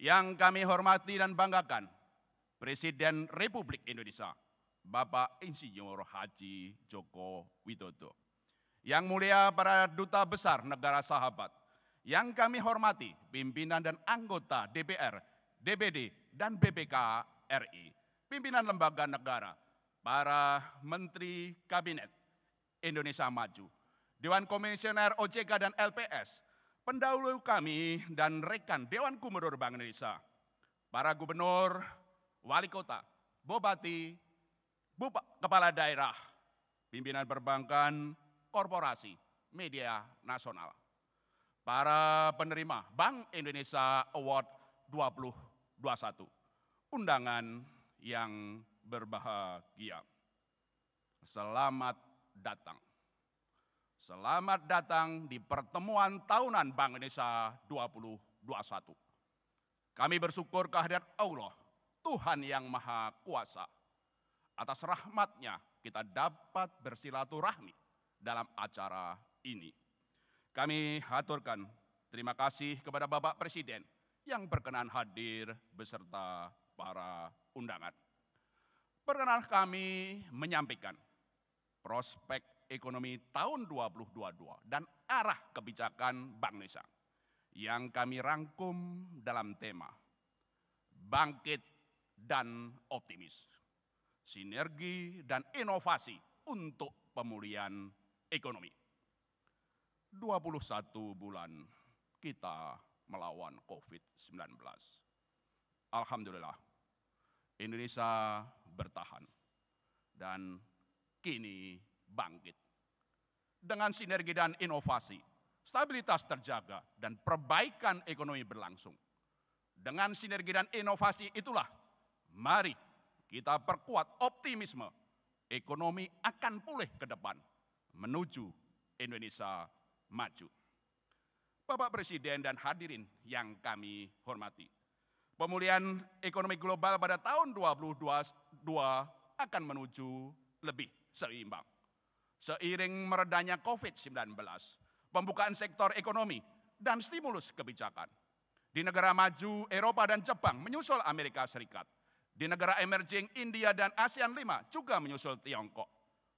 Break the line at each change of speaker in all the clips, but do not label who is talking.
yang kami hormati dan banggakan, Presiden Republik Indonesia, Bapak Insinyur Haji Joko Widodo. Yang mulia para duta besar negara sahabat, yang kami hormati pimpinan dan anggota DPR, DPD, dan BPK RI, pimpinan lembaga negara, para menteri kabinet Indonesia Maju, Dewan Komisioner OJK dan LPS, pendahulu kami dan rekan Dewan Gubernur Bank Indonesia, para gubernur, wali kota, bupati, Bupak, kepala daerah, pimpinan perbankan, korporasi, media nasional, para penerima Bank Indonesia Award 2021, undangan yang berbahagia. Selamat datang. Selamat datang di pertemuan tahunan Bank Indonesia 2021. Kami bersyukur kehadirat Allah, Tuhan yang Maha Kuasa. Atas rahmatnya kita dapat bersilaturahmi dalam acara ini. Kami haturkan terima kasih kepada Bapak Presiden yang berkenan hadir beserta para undangan. Perkenan kami menyampaikan prospek ekonomi tahun 2022 dan arah kebijakan Bank Indonesia yang kami rangkum dalam tema Bangkit dan Optimis, Sinergi dan Inovasi untuk Pemulihan Ekonomi. 21 bulan kita melawan COVID-19. Alhamdulillah, Indonesia bertahan dan kini bangkit. Dengan sinergi dan inovasi, stabilitas terjaga dan perbaikan ekonomi berlangsung. Dengan sinergi dan inovasi itulah, mari kita perkuat optimisme ekonomi akan pulih ke depan menuju Indonesia maju. Bapak Presiden dan hadirin yang kami hormati. Pemulihan ekonomi global pada tahun 2022 akan menuju lebih seimbang. Seiring meredanya COVID-19, pembukaan sektor ekonomi, dan stimulus kebijakan. Di negara maju, Eropa dan Jepang menyusul Amerika Serikat. Di negara emerging, India dan ASEAN 5 juga menyusul Tiongkok.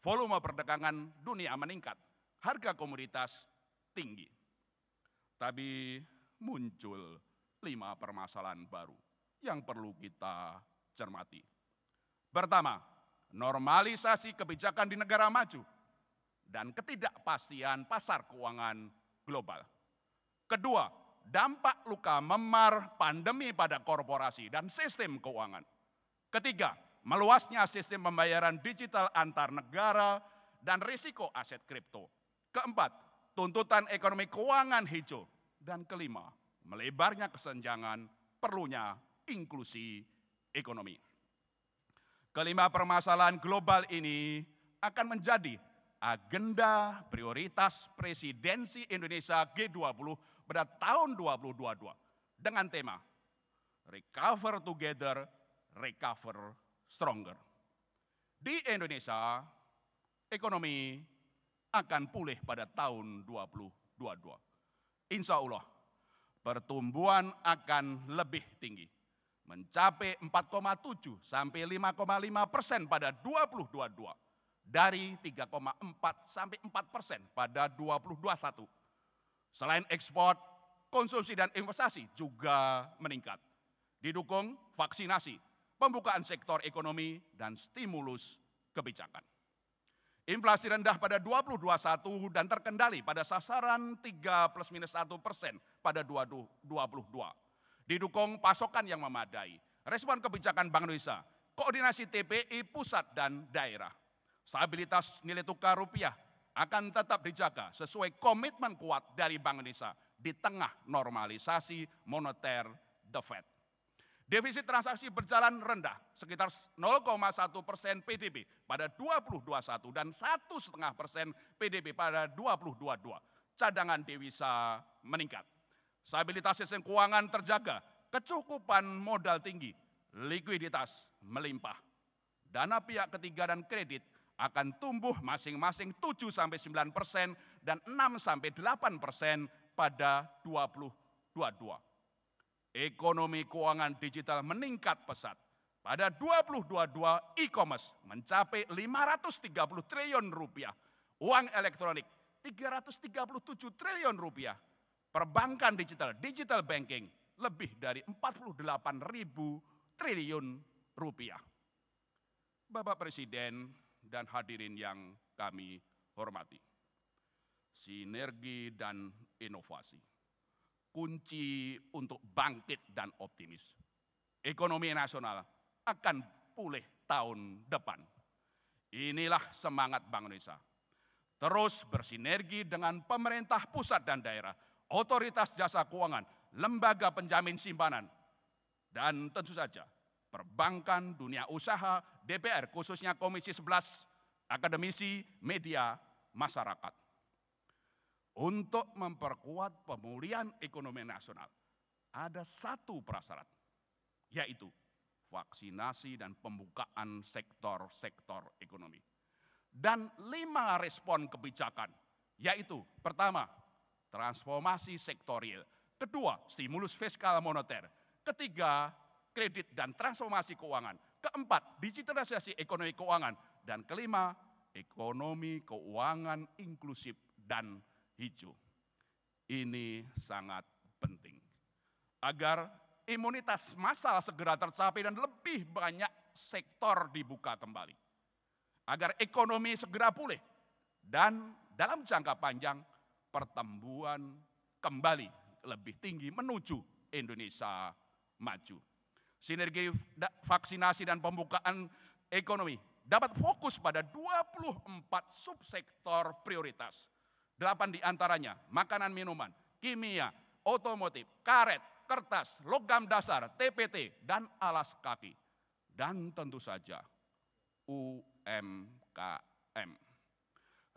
Volume perdagangan dunia meningkat, harga komoditas tinggi. Tapi muncul lima permasalahan baru yang perlu kita cermati. Pertama, normalisasi kebijakan di negara maju dan ketidakpastian pasar keuangan global. Kedua, dampak luka memar pandemi pada korporasi dan sistem keuangan. Ketiga, meluasnya sistem pembayaran digital antar negara dan risiko aset kripto. Keempat, tuntutan ekonomi keuangan hijau. Dan kelima, melebarnya kesenjangan perlunya inklusi ekonomi. Kelima permasalahan global ini akan menjadi agenda prioritas presidensi Indonesia G20 pada tahun 2022 dengan tema Recover Together, Recover Stronger. Di Indonesia, ekonomi akan pulih pada tahun 2022. Insya Allah, pertumbuhan akan lebih tinggi, mencapai 4,7 sampai 5,5 persen pada 2022 dari 3,4 sampai 4 persen pada 2021. Selain ekspor, konsumsi dan investasi juga meningkat. Didukung vaksinasi, pembukaan sektor ekonomi, dan stimulus kebijakan. Inflasi rendah pada 2021 dan terkendali pada sasaran 3 plus minus 1 persen pada 2022. Didukung pasokan yang memadai, respon kebijakan Bank Indonesia, koordinasi TPI pusat dan daerah Stabilitas nilai tukar rupiah akan tetap dijaga sesuai komitmen kuat dari Bank Indonesia di tengah normalisasi moneter The Fed. Defisit transaksi berjalan rendah, sekitar 0,1 persen PDB pada 2021 dan 1,5 persen PDB pada 2022. Cadangan devisa meningkat. Stabilitas sistem keuangan terjaga, kecukupan modal tinggi, likuiditas melimpah. Dana pihak ketiga dan kredit akan tumbuh masing-masing 7 sampai 9 persen dan 6 sampai 8 persen pada 2022. Ekonomi keuangan digital meningkat pesat. Pada 2022 e-commerce mencapai 530 triliun rupiah. Uang elektronik 337 triliun rupiah. Perbankan digital, digital banking lebih dari 48 ribu triliun rupiah. Bapak Presiden, dan hadirin yang kami hormati. Sinergi dan inovasi. Kunci untuk bangkit dan optimis. Ekonomi nasional akan pulih tahun depan. Inilah semangat Bank Indonesia. Terus bersinergi dengan pemerintah pusat dan daerah, otoritas jasa keuangan, lembaga penjamin simpanan, dan tentu saja perbankan, dunia usaha, DPR, khususnya Komisi 11, akademisi, media, masyarakat. Untuk memperkuat pemulihan ekonomi nasional, ada satu prasyarat, yaitu vaksinasi dan pembukaan sektor-sektor ekonomi. Dan lima respon kebijakan, yaitu pertama, transformasi sektorial, kedua, stimulus fiskal moneter, ketiga, kredit dan transformasi keuangan, Keempat, digitalisasi ekonomi keuangan. Dan kelima, ekonomi keuangan inklusif dan hijau. Ini sangat penting. Agar imunitas massal segera tercapai dan lebih banyak sektor dibuka kembali. Agar ekonomi segera pulih dan dalam jangka panjang pertumbuhan kembali lebih tinggi menuju Indonesia maju. Sinergi vaksinasi dan pembukaan ekonomi dapat fokus pada 24 subsektor prioritas. Delapan diantaranya makanan minuman, kimia, otomotif, karet, kertas, logam dasar, TPT, dan alas kaki. Dan tentu saja UMKM.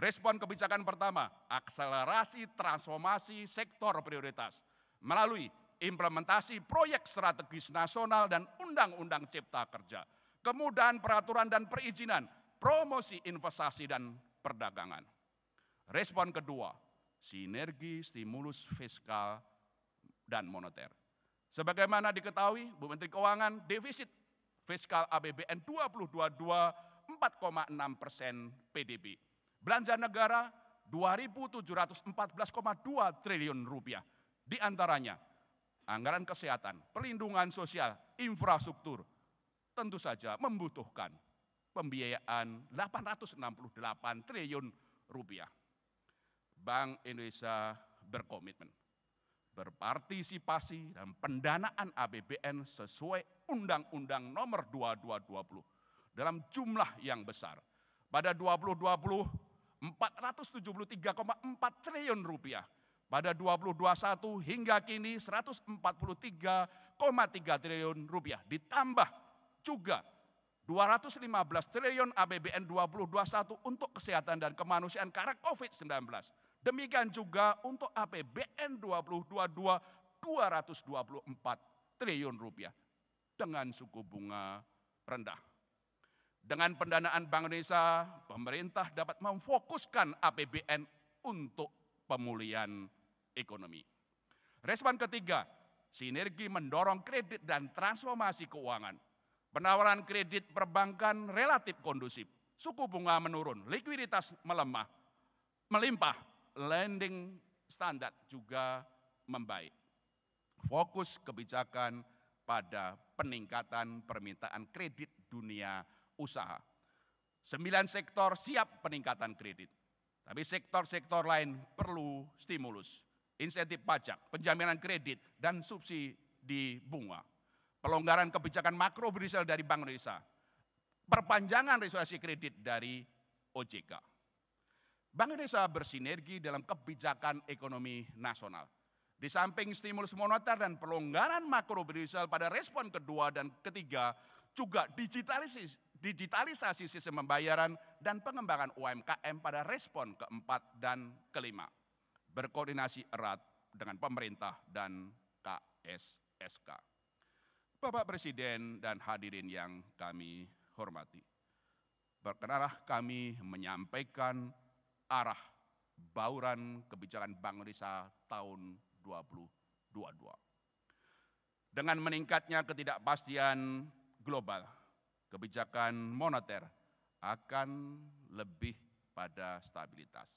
Respon kebijakan pertama, akselerasi transformasi sektor prioritas melalui implementasi proyek strategis nasional dan undang-undang cipta kerja, kemudahan peraturan dan perizinan, promosi investasi dan perdagangan. Respon kedua, sinergi stimulus fiskal dan moneter. Sebagaimana diketahui, Bu Menteri Keuangan, defisit fiskal APBN 2022 4,6 persen PDB. Belanja negara 2.714,2 triliun rupiah. Di antaranya anggaran kesehatan, perlindungan sosial, infrastruktur, tentu saja membutuhkan pembiayaan 868 triliun rupiah. Bank Indonesia berkomitmen berpartisipasi dan pendanaan APBN sesuai Undang-Undang Nomor 2220 dalam jumlah yang besar. Pada 2020 473,4 triliun rupiah pada 2021 hingga kini 143,3 triliun rupiah. Ditambah juga 215 triliun APBN 2021 untuk kesehatan dan kemanusiaan karena COVID-19. Demikian juga untuk APBN 2022 224 triliun rupiah dengan suku bunga rendah. Dengan pendanaan Bank Indonesia, pemerintah dapat memfokuskan APBN untuk pemulihan ekonomi. Respon ketiga, sinergi mendorong kredit dan transformasi keuangan. Penawaran kredit perbankan relatif kondusif, suku bunga menurun, likuiditas melemah, melimpah, lending standar juga membaik. Fokus kebijakan pada peningkatan permintaan kredit dunia usaha. Sembilan sektor siap peningkatan kredit, tapi sektor-sektor lain perlu stimulus insentif pajak, penjaminan kredit, dan subsidi bunga. Pelonggaran kebijakan makro berisal dari Bank Indonesia. Perpanjangan resolusi kredit dari OJK. Bank Indonesia bersinergi dalam kebijakan ekonomi nasional. Di samping stimulus moneter dan pelonggaran makro berisal pada respon kedua dan ketiga, juga digitalisasi, digitalisasi sistem pembayaran dan pengembangan UMKM pada respon keempat dan kelima berkoordinasi erat dengan pemerintah dan KSSK. Bapak Presiden dan hadirin yang kami hormati, berkenanlah kami menyampaikan arah bauran kebijakan Bank Indonesia tahun 2022. Dengan meningkatnya ketidakpastian global, kebijakan moneter akan lebih pada stabilitas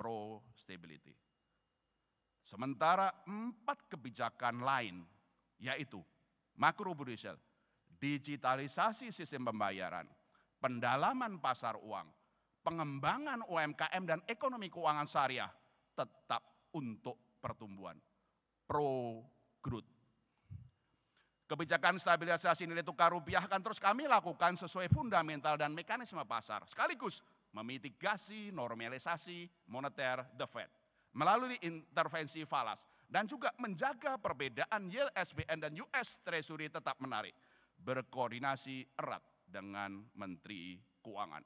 pro stability. Sementara empat kebijakan lain yaitu makro digitalisasi sistem pembayaran, pendalaman pasar uang, pengembangan UMKM dan ekonomi keuangan syariah tetap untuk pertumbuhan pro growth. Kebijakan stabilisasi nilai tukar rupiah akan terus kami lakukan sesuai fundamental dan mekanisme pasar. Sekaligus memitigasi normalisasi moneter the Fed melalui intervensi falas dan juga menjaga perbedaan yield SBN dan US Treasury tetap menarik berkoordinasi erat dengan Menteri Keuangan.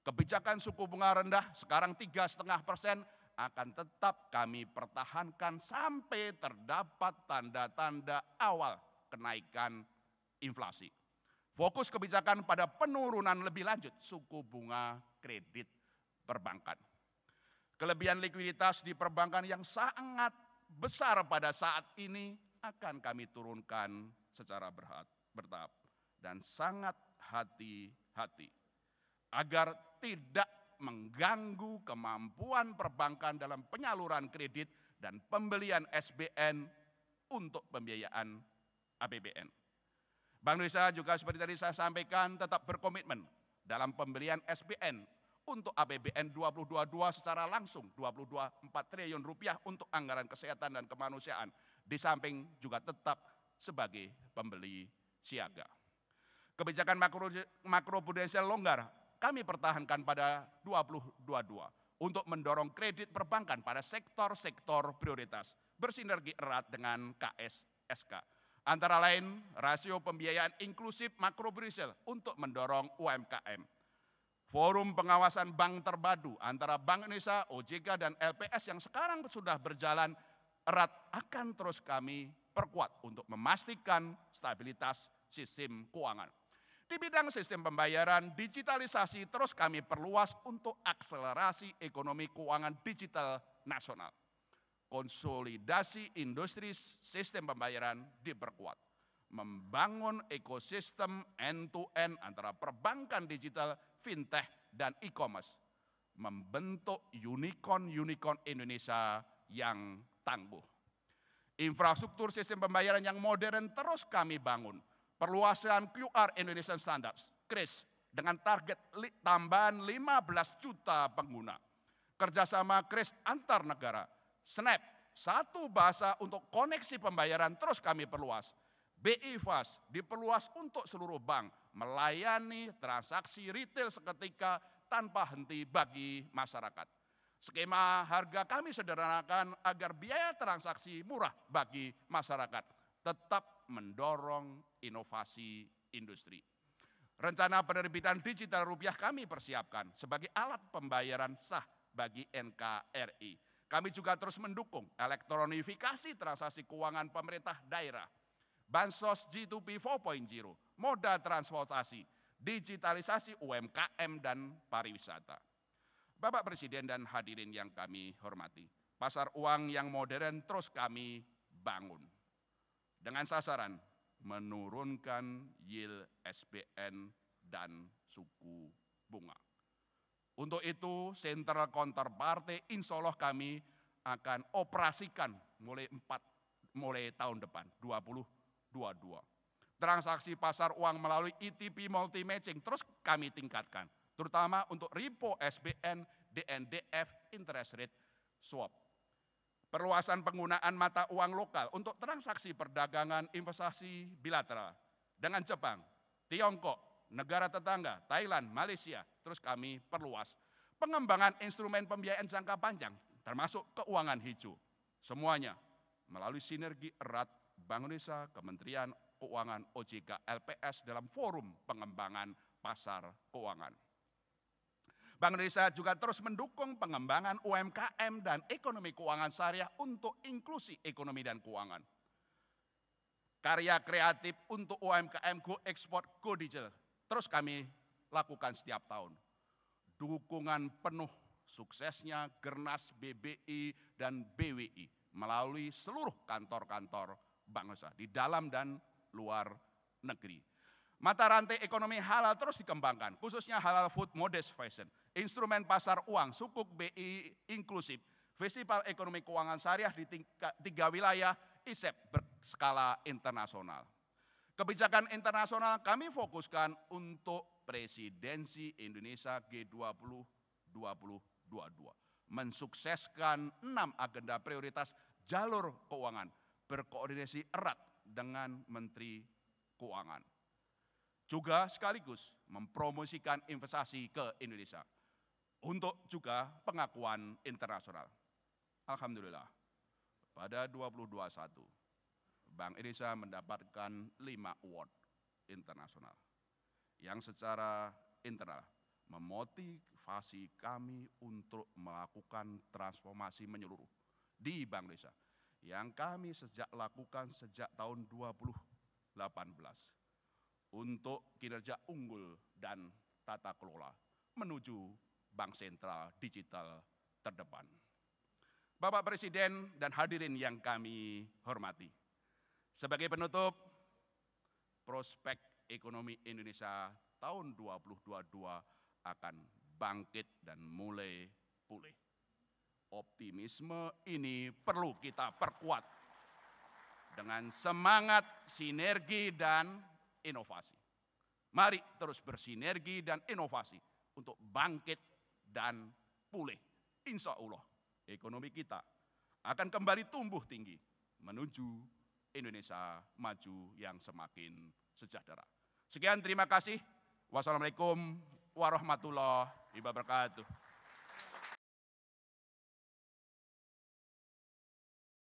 Kebijakan suku bunga rendah sekarang tiga setengah persen akan tetap kami pertahankan sampai terdapat tanda-tanda awal kenaikan inflasi. Fokus kebijakan pada penurunan lebih lanjut suku bunga kredit perbankan. Kelebihan likuiditas di perbankan yang sangat besar pada saat ini akan kami turunkan secara berhat, bertahap dan sangat hati-hati agar tidak mengganggu kemampuan perbankan dalam penyaluran kredit dan pembelian SBN untuk pembiayaan APBN. Bank Indonesia juga seperti tadi saya sampaikan tetap berkomitmen dalam pembelian SBN untuk APBN 2022 secara langsung 22,4 triliun rupiah untuk anggaran kesehatan dan kemanusiaan. Di samping juga tetap sebagai pembeli siaga. Kebijakan makro, makro longgar kami pertahankan pada 2022 untuk mendorong kredit perbankan pada sektor-sektor prioritas bersinergi erat dengan KSSK antara lain rasio pembiayaan inklusif makro untuk mendorong UMKM, Forum pengawasan bank terpadu antara Bank Indonesia, OJK, dan LPS yang sekarang sudah berjalan erat akan terus kami perkuat untuk memastikan stabilitas sistem keuangan. Di bidang sistem pembayaran, digitalisasi terus kami perluas untuk akselerasi ekonomi keuangan digital nasional. Konsolidasi industri sistem pembayaran diperkuat. Membangun ekosistem end-to-end -end antara perbankan digital fintech, dan e-commerce. Membentuk unicorn-unicorn Indonesia yang tangguh. Infrastruktur sistem pembayaran yang modern terus kami bangun. Perluasan QR Indonesian Standards, KRIS, dengan target tambahan 15 juta pengguna. Kerjasama KRIS antar negara, SNAP, satu bahasa untuk koneksi pembayaran terus kami perluas BI Fast diperluas untuk seluruh bank melayani transaksi retail seketika tanpa henti bagi masyarakat. Skema harga kami sederhanakan agar biaya transaksi murah bagi masyarakat, tetap mendorong inovasi industri. Rencana penerbitan digital rupiah kami persiapkan sebagai alat pembayaran sah bagi NKRI. Kami juga terus mendukung elektronifikasi transaksi keuangan pemerintah daerah bansos G2P 4.0, moda transportasi, digitalisasi UMKM dan pariwisata. Bapak Presiden dan hadirin yang kami hormati, pasar uang yang modern terus kami bangun. Dengan sasaran menurunkan yield SBN dan suku bunga. Untuk itu, Central Counterparty insya Allah kami akan operasikan mulai 4, mulai tahun depan, 20 Transaksi pasar uang melalui ETP multi matching terus kami tingkatkan, terutama untuk repo SBN, DNDF, interest rate swap. Perluasan penggunaan mata uang lokal untuk transaksi perdagangan investasi bilateral dengan Jepang, Tiongkok, negara tetangga, Thailand, Malaysia, terus kami perluas. Pengembangan instrumen pembiayaan jangka panjang, termasuk keuangan hijau. Semuanya melalui sinergi erat Bank Indonesia, Kementerian Keuangan, OJK, LPS dalam forum pengembangan pasar keuangan. Bank Indonesia juga terus mendukung pengembangan UMKM dan ekonomi keuangan syariah untuk inklusi ekonomi dan keuangan. Karya kreatif untuk UMKM Go Export Go Digital terus kami lakukan setiap tahun. Dukungan penuh suksesnya Gernas BBI dan BWI melalui seluruh kantor-kantor bangsa, di dalam dan luar negeri. Mata rantai ekonomi halal terus dikembangkan, khususnya halal food modest fashion, instrumen pasar uang, sukuk BI inklusif, festival ekonomi keuangan syariah di tiga, tiga wilayah ISEP berskala internasional. Kebijakan internasional kami fokuskan untuk presidensi Indonesia G20 2022 mensukseskan enam agenda prioritas jalur keuangan berkoordinasi erat dengan Menteri Keuangan. Juga sekaligus mempromosikan investasi ke Indonesia untuk juga pengakuan internasional. Alhamdulillah, pada 2021, Bank Indonesia mendapatkan 5 award internasional yang secara internal memotivasi kami untuk melakukan transformasi menyeluruh di Bank Indonesia yang kami sejak lakukan sejak tahun 2018 untuk kinerja unggul dan tata kelola menuju bank sentral digital terdepan. Bapak Presiden dan hadirin yang kami hormati. Sebagai penutup, prospek ekonomi Indonesia tahun 2022 akan bangkit dan mulai pulih. Optimisme ini perlu kita perkuat dengan semangat sinergi dan inovasi. Mari terus bersinergi dan inovasi untuk bangkit dan pulih. Insya Allah, ekonomi kita akan kembali tumbuh tinggi menuju Indonesia maju yang semakin sejahtera. Sekian, terima kasih. Wassalamualaikum warahmatullahi wabarakatuh.